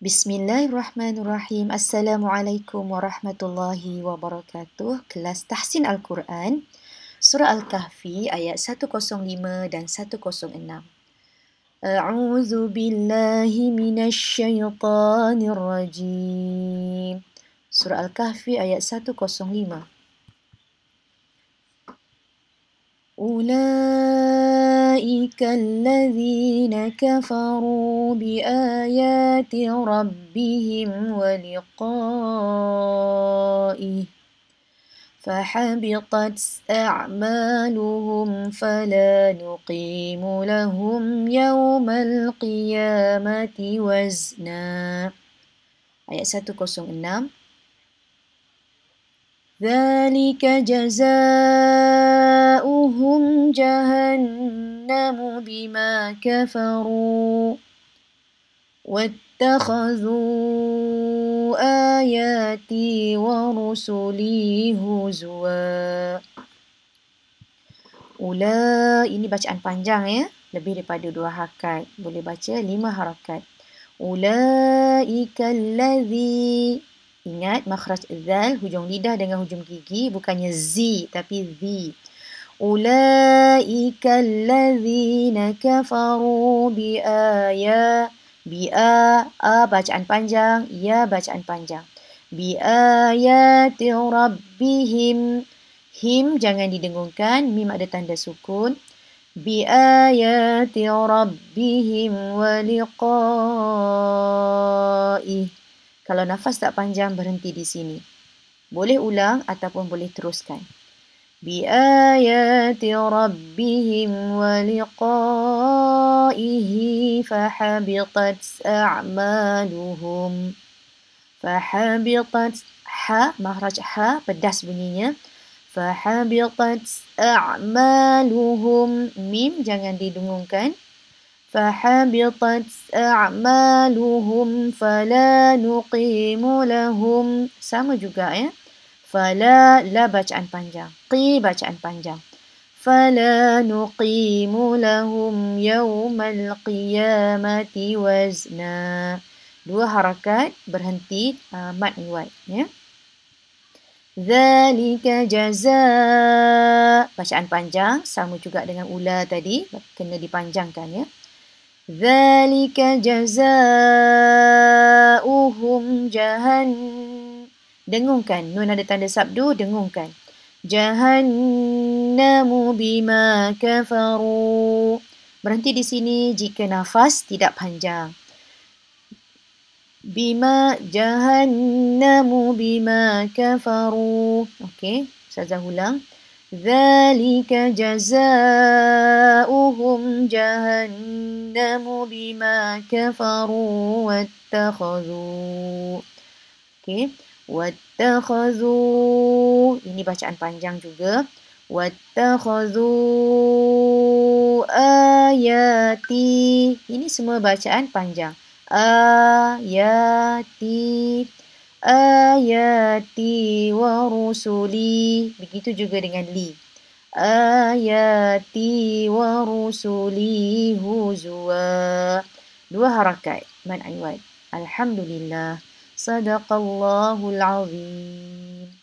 Bismillahirrahmanirrahim. Assalamualaikum warahmatullahi wabarakatuh. Kelas Tahsin Al-Quran, Surah Al-Kahfi ayat 105 dan 106. A'udzu billahi ash-shaytanir rajim. Surah Al-Kahfi ayat 105. Ulaa أولئك الذين كفروا بآيات ربهم ولقائه فحبطت أعمالهم فلا نقيم لهم يوم القيامة وزنا Ayat آية 106 ذلك جزاؤهم جهنم أعلم بما كفروا واتخذوا آياتي ورسلي هزوا Ula ini bacaan panjang ya lebih daripada dua harakat boleh baca lima harakat Ula ladhi Ingat makhraj zal hujung lidah dengan hujung gigi bukannya zi tapi zi أولئك الذين كفروا بآيا بآ آ bacaan panjang ya bacaan panjang بآيات ربهم him jangan didengungkan mim ada tanda sukun بآيات ربهم ولقائه kalau nafas tak panjang berhenti di sini boleh ulang ataupun boleh teruskan بآيات ربهم ولقائه فحبطت أعمالهم فحبطت ح مهرج ح بدس bunyinya فحبطت أعمالهم ميم jangan didengungkan فحبطت أعمالهم فلا نقيم لهم sama juga ya eh? Fala la bacaan panjang. Qi bacaan panjang. Fala nuqimu lahum yawmal qiyamati wazna. Dua harakat berhenti uh, mat iwat. Ya. Zalika jaza. Bacaan panjang sama juga dengan ula tadi. Kena dipanjangkan ya. Zalika jaza. Zalika jaza. dengungkan. Nun ada tanda sabdu, dengungkan. Jahannamu bima kafaru. Berhenti di sini jika nafas tidak panjang. Bima jahannamu bima kafaru. Okey, saya ulang. Zalika jazauhum jahannamu bima kafaru wattakhadhu. Okey. Wattakhazu. Ini bacaan panjang juga. Wattakhazu ayati. Ini semua bacaan panjang. Ayati. Ayati warusuli, Begitu juga dengan li. Ayati wa rusuli huzwa. Dua harakat. Man aywad. Alhamdulillah. صدق الله العظيم